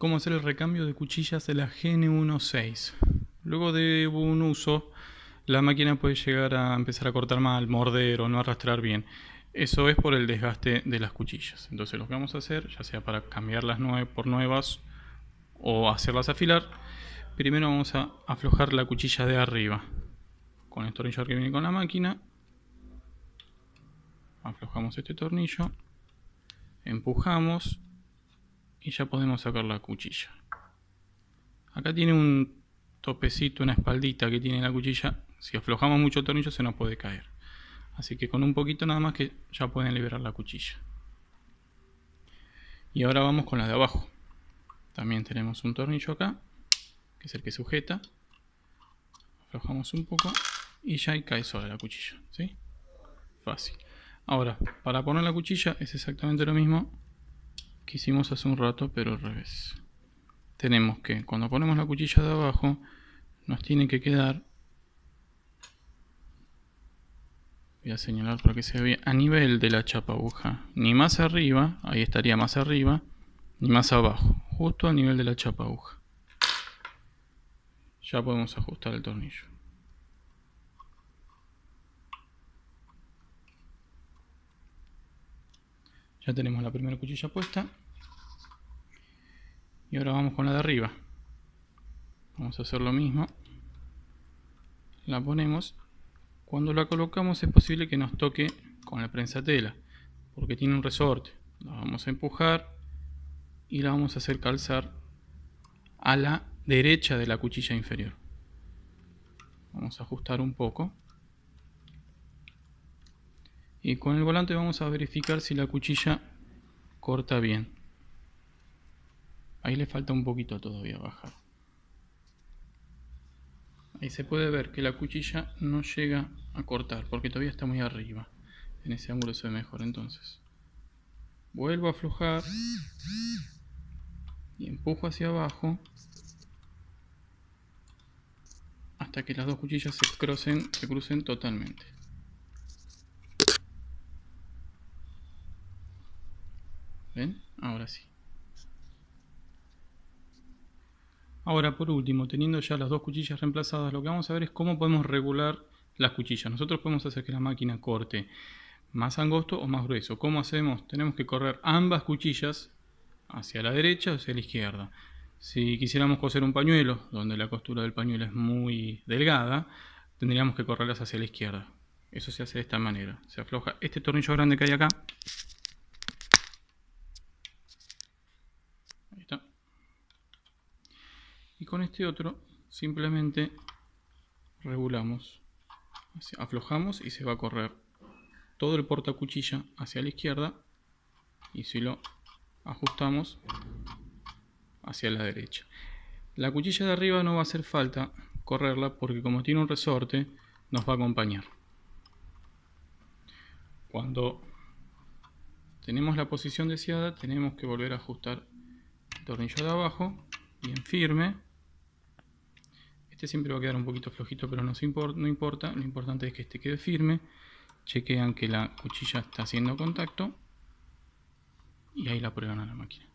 cómo hacer el recambio de cuchillas de la GN16. Luego de un uso, la máquina puede llegar a empezar a cortar mal, morder o no arrastrar bien. Eso es por el desgaste de las cuchillas. Entonces lo que vamos a hacer, ya sea para cambiarlas por nuevas o hacerlas afilar, primero vamos a aflojar la cuchilla de arriba con el tornillo que viene con la máquina. Aflojamos este tornillo, empujamos y ya podemos sacar la cuchilla. Acá tiene un topecito, una espaldita que tiene la cuchilla. Si aflojamos mucho el tornillo se nos puede caer. Así que con un poquito nada más que ya pueden liberar la cuchilla. Y ahora vamos con la de abajo. También tenemos un tornillo acá, que es el que sujeta. Aflojamos un poco y ya ahí cae sola la cuchilla. Fácil. Ahora, para poner la cuchilla es exactamente lo mismo hicimos hace un rato, pero al revés. Tenemos que, cuando ponemos la cuchilla de abajo, nos tiene que quedar... Voy a señalar para que se vea a nivel de la chapa aguja. Ni más arriba, ahí estaría más arriba, ni más abajo. Justo a nivel de la chapa aguja. Ya podemos ajustar el tornillo. Ya tenemos la primera cuchilla puesta. Y ahora vamos con la de arriba. Vamos a hacer lo mismo. La ponemos. Cuando la colocamos es posible que nos toque con la prensa tela. Porque tiene un resorte. La vamos a empujar. Y la vamos a hacer calzar a la derecha de la cuchilla inferior. Vamos a ajustar un poco y con el volante vamos a verificar si la cuchilla corta bien ahí le falta un poquito todavía bajar ahí se puede ver que la cuchilla no llega a cortar porque todavía está muy arriba en ese ángulo se ve mejor entonces vuelvo a aflojar y empujo hacia abajo hasta que las dos cuchillas se crucen, se crucen totalmente Ahora sí. Ahora, por último, teniendo ya las dos cuchillas reemplazadas, lo que vamos a ver es cómo podemos regular las cuchillas. Nosotros podemos hacer que la máquina corte más angosto o más grueso. ¿Cómo hacemos? Tenemos que correr ambas cuchillas hacia la derecha o hacia la izquierda. Si quisiéramos coser un pañuelo, donde la costura del pañuelo es muy delgada, tendríamos que correrlas hacia la izquierda. Eso se hace de esta manera. Se afloja este tornillo grande que hay acá con este otro simplemente regulamos, aflojamos y se va a correr todo el portacuchilla hacia la izquierda y si lo ajustamos hacia la derecha. La cuchilla de arriba no va a hacer falta correrla porque como tiene un resorte nos va a acompañar. Cuando tenemos la posición deseada tenemos que volver a ajustar el tornillo de abajo bien firme este siempre va a quedar un poquito flojito, pero no, no importa. Lo importante es que este quede firme. Chequean que la cuchilla está haciendo contacto. Y ahí la prueban a la máquina.